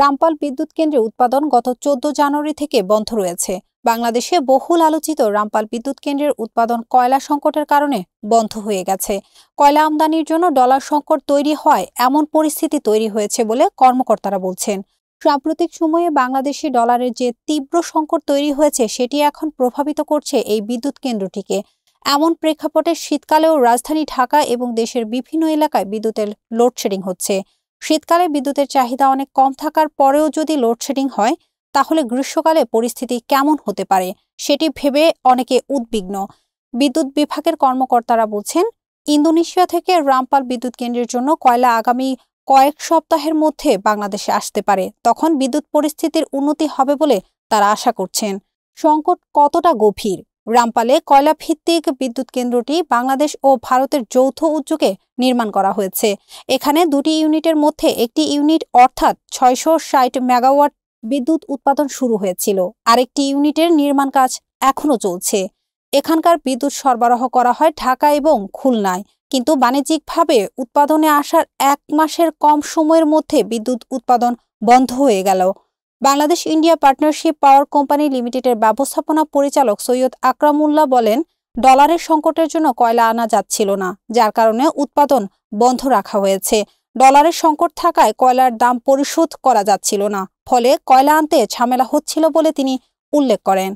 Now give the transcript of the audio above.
রামপাল বিদ্যুৎ কেন্দ্রে উৎপাদন গত চোদ্দ জানুয়ারি থেকে বন্ধ রয়েছে বাংলাদেশে বহুল আলোচিত রামপাল বিদ্যুৎ কেন্দ্রের উৎপাদন কয়লা সংকটের কারণে বন্ধ হয়ে গেছে কয়লা আমদানির জন্য ডলার সংকট তৈরি হয় এমন পরিস্থিতি তৈরি হয়েছে বলে কর্মকর্তারা বলছেন সাম্প্রতিক সময়ে বাংলাদেশি ডলারের যে তীব্র সংকট তৈরি হয়েছে সেটি এখন প্রভাবিত করছে এই বিদ্যুৎ কেন্দ্রটিকে এমন প্রেক্ষাপটে শীতকালেও রাজধানী ঢাকা এবং দেশের বিভিন্ন এলাকায় বিদ্যুতের লোডশেডিং হচ্ছে শীতকালে বিদ্যুতের চাহিদা অনেক কম থাকার পরেও যদি লোডশেডিং হয় তাহলে গ্রীষ্মকালে পরিস্থিতি কেমন হতে পারে সেটি ভেবে অনেকে উদ্বিগ্ন বিদ্যুৎ বিভাগের কর্মকর্তারা বলছেন ইন্দোনেশিয়া থেকে রামপাল বিদ্যুৎ কেন্দ্রের জন্য কয়লা আগামী কয়েক সপ্তাহের মধ্যে বাংলাদেশে আসতে পারে তখন বিদ্যুৎ পরিস্থিতির উন্নতি হবে বলে তারা আশা করছেন সংকট কতটা গভীর রামপালে কয়লাভিত্তিক বিদ্যুৎ কেন্দ্রটি বাংলাদেশ ও ভারতের যৌথ উদ্যোগে নির্মাণ করা হয়েছে এখানে দুটি ইউনিটের মধ্যে একটি ইউনিট অর্থাৎ ছয়শো ষাট মেগাওয়াট বিদ্যুৎ উৎপাদন শুরু হয়েছিল আরেকটি ইউনিটের নির্মাণ কাজ এখনও চলছে এখানকার বিদ্যুৎ সরবরাহ করা হয় ঢাকা এবং খুলনায় কিন্তু বাণিজ্যিকভাবে উৎপাদনে আসার এক মাসের কম সময়ের মধ্যে বিদ্যুৎ উৎপাদন বন্ধ হয়ে গেল Bangladesh India partnership power company লিমিটেডের ব্যবস্থাপনা পরিচালক সৈয়দ আকরামুল্লাহ বলেন ডলারের সংকটের জন্য কয়লা আনা যাচ্ছিল না যার কারণে উৎপাদন বন্ধ রাখা হয়েছে ডলারের সংকট থাকায় কয়লার দাম পরিশোধ করা যাচ্ছিল না ফলে কয়লা আনতে ঝামেলা হচ্ছিল বলে তিনি উল্লেখ করেন